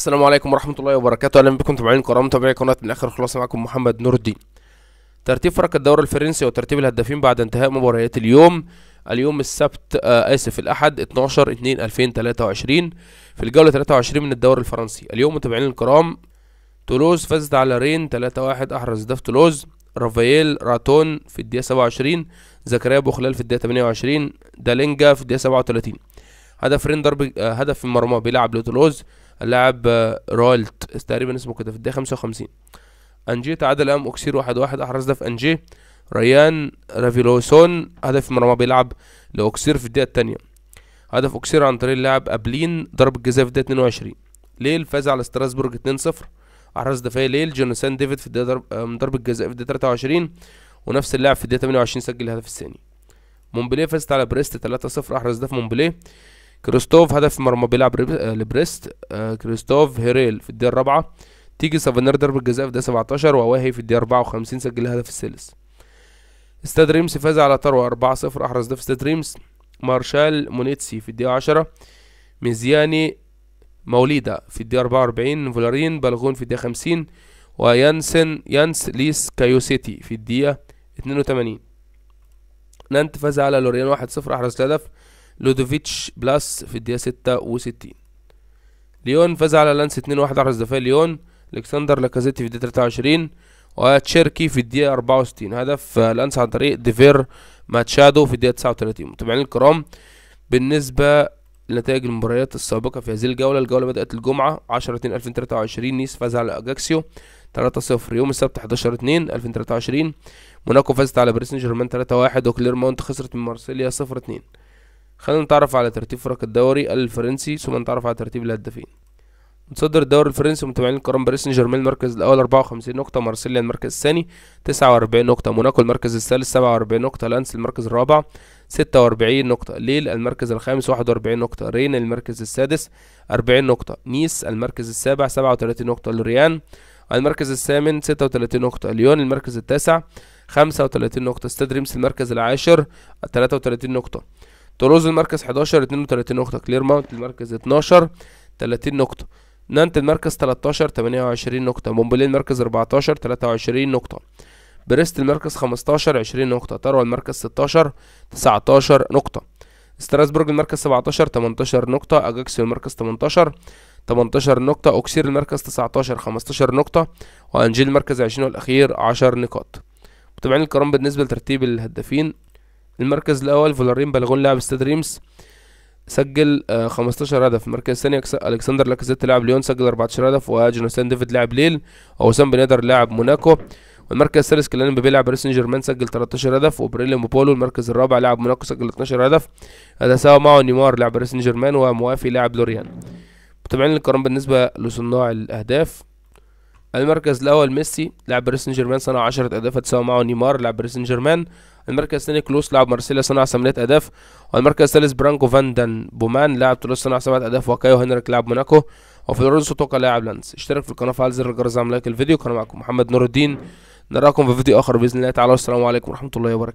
السلام عليكم ورحمة الله وبركاته أهلا بكم متابعين كرام متابعي قناة من آخر خلاص معكم محمد نور الدين ترتيب فرق الدوري الفرنسي وترتيب الهدافين بعد انتهاء مباريات اليوم اليوم السبت آه آسف الأحد 12 2 2023 في الجولة 23 من الدوري الفرنسي اليوم متابعين الكرام تولوز فازت على رين 3-1 أحرز هدف تولوز رافائيل راتون في الدقيقة 27 زكريا بوخلال في الدقيقة 28 دالينجا في الدقيقة 37 هدف رين ضرب آه، هدف في المرمى بيلعب لتولوز اللاعب آه، رولت تقريبا اسمه كده في الدقيقه 55 انجي تعادل امام اوكسير 1-1 واحد واحد احرز ده في انجي ريان رافيلوسون هدف مرمى بيلعب لاوكسير في الدقيقه الثانيه هدف اوكسير عن طريق اللاعب ابلين ضرب الجزاء في الدقيقه 22 ليل فاز على ستراسبورج 2-0 احرز دفاعي ليل جوناثان ديفيد في الدقيقه ضرب من ضربه جزاء في الدقيقه 23 ونفس اللاعب في الدقيقه 28 سجل الهدف الثاني مونبلي فازت على بريست 3-0 احرز ده في مونبلي كريستوف هدف مرمى بيلعب آه، لبريست آه، كريستوف هيريل في الدقيقة الرابعة تيجي سافنر ضربة جزاء في الدقيقة 17 وواهي في الدقيقة 54 سجل الهدف الثالث استاد ريمس فاز على طروة 4-0 أحرز هدف في استاد ريمس مارشال مونيتسي في الدقيقة 10 ميزياني موليدا في الدقيقة 44 فولارين بالغون في الدقيقة 50 ويانسن يانس ليس كايوسيتي في الدقيقة 82 نانت فاز على لوريان 1-0 أحرز هدف لودوفيتش بلاس في الدقيقة 66 ليون فاز على لانس 2 واحد على حذفية ليون الكسندر لاكازيتي في الدقيقة 23 وتشيركي في الدقيقة 64 هدف لانس عن طريق ديفير ماتشادو في الدقيقة 39 متابعين الكرام بالنسبة لنتائج المباريات السابقة في هذه الجولة الجولة بدأت الجمعة 10 2 2023 نيس فاز على أجاكسيو 3-0 يوم السبت 11 2 2023 موناكو فازت على باريس سان جيرمان 3-1 وكليرمونت خسرت من مارسيليا 0-2 خلينا نتعرف على ترتيب فرق الدوري الفرنسي ثم نتعرف على ترتيب الهدافين متصدر الدوري الفرنسي متابعين الكرام باريس سان جيرمان المركز الاول 54 نقطة مارسيليا المركز الثاني 49 نقطة موناكو المركز الثالث 47 نقطة لانس المركز الرابع 46 نقطة ليل المركز الخامس 41 نقطة رين المركز السادس 40 نقطة نيس المركز السابع 37 نقطة لريان المركز الثامن 36 نقطة ليون المركز التاسع 35 نقطة ستاد ريمس المركز العاشر 33 نقطة تولوز المركز 11 32 نقطة كليرمونت المركز 12 30 نقطة نانت المركز 13 28 نقطة مومبلي المركز 14 23 نقطة بريست المركز 15 20 نقطة تروى المركز 16 19 نقطة ستراسبورغ المركز 17 18 نقطة أجاكس المركز 18 18 نقطة أوكسير المركز 19 15 نقطة وأنجيل المركز 20 والأخير 10 نقاط متابعين الكرام بالنسبة لترتيب الهدافين المركز الاول فولارين بلغون لاعب استاد ريمس سجل 15 آه، هدف المركز الثاني الكسندر لاكازيت لاعب ليون سجل 14 هدف وجوناثان ديفيد لاعب ليل ووسام بنادر لاعب موناكو والمركز الثالث كلان بيبي لاعب باريس سان جيرمان سجل 13 هدف وبريلي موبولو المركز الرابع لاعب موناكو سجل 12 هدف هذا معه نيمار لاعب باريس سان جيرمان وموافي لاعب لوريان متابعين الكرام بالنسبه لصناع الاهداف المركز الاول ميسي لاعب باريس سان جيرمان صنع 10 اهداف تساوي معه نيمار لاعب باريس سان جيرمان المركز الثاني كلوس لاعب مارسيليا صنع ثمانية أهداف والمركز الثالث برانكو فاندن بومان لاعب تولوس صنع سبعة أهداف وكايو هنريك لاعب موناكو وفلورنسو توكا لاعب لانس اشترك في القناة فعل زر الجرس لايك الفيديو كان معكم محمد نور الدين نراكم في فيديو آخر بإذن الله تعالى والسلام عليكم ورحمة الله وبركاته